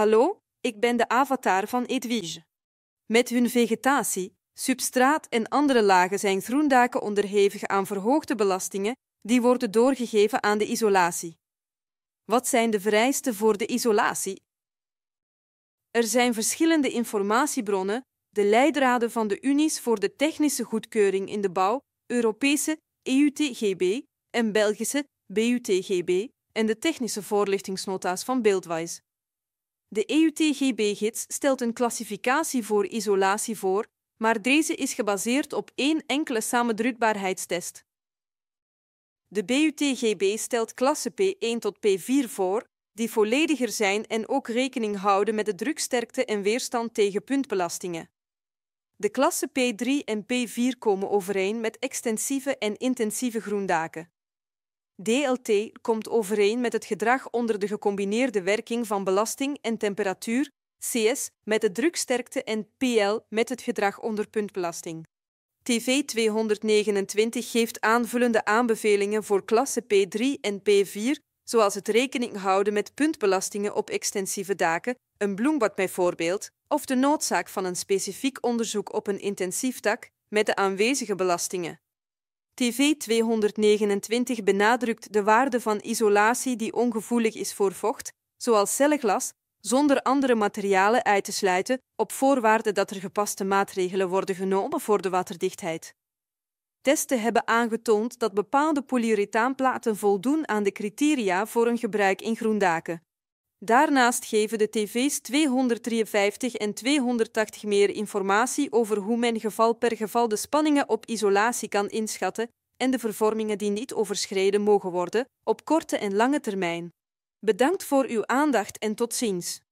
Hallo, ik ben de avatar van Edwige. Met hun vegetatie, substraat en andere lagen zijn groendaken onderhevig aan verhoogde belastingen die worden doorgegeven aan de isolatie. Wat zijn de vereisten voor de isolatie? Er zijn verschillende informatiebronnen, de leidraden van de Unies voor de technische goedkeuring in de bouw, Europese EUTGB en Belgische BUTGB en de technische voorlichtingsnota's van Beeldwijs. De EUTGB-gids stelt een klassificatie voor isolatie voor, maar deze is gebaseerd op één enkele samendrukbaarheidstest. De BUTGB stelt klassen P1 tot P4 voor, die vollediger zijn en ook rekening houden met de druksterkte en weerstand tegen puntbelastingen. De klassen P3 en P4 komen overeen met extensieve en intensieve groendaken. DLT komt overeen met het gedrag onder de gecombineerde werking van belasting en temperatuur, CS met de druksterkte en PL met het gedrag onder puntbelasting. TV 229 geeft aanvullende aanbevelingen voor klasse P3 en P4, zoals het rekening houden met puntbelastingen op extensieve daken, een bloembad bijvoorbeeld, of de noodzaak van een specifiek onderzoek op een intensief dak met de aanwezige belastingen. TV 229 benadrukt de waarde van isolatie die ongevoelig is voor vocht, zoals celleglas, zonder andere materialen uit te sluiten op voorwaarde dat er gepaste maatregelen worden genomen voor de waterdichtheid. Testen hebben aangetoond dat bepaalde polyurethaanplaten voldoen aan de criteria voor een gebruik in groendaken. Daarnaast geven de tv's 253 en 280 meer informatie over hoe men geval per geval de spanningen op isolatie kan inschatten en de vervormingen die niet overschreden mogen worden op korte en lange termijn. Bedankt voor uw aandacht en tot ziens.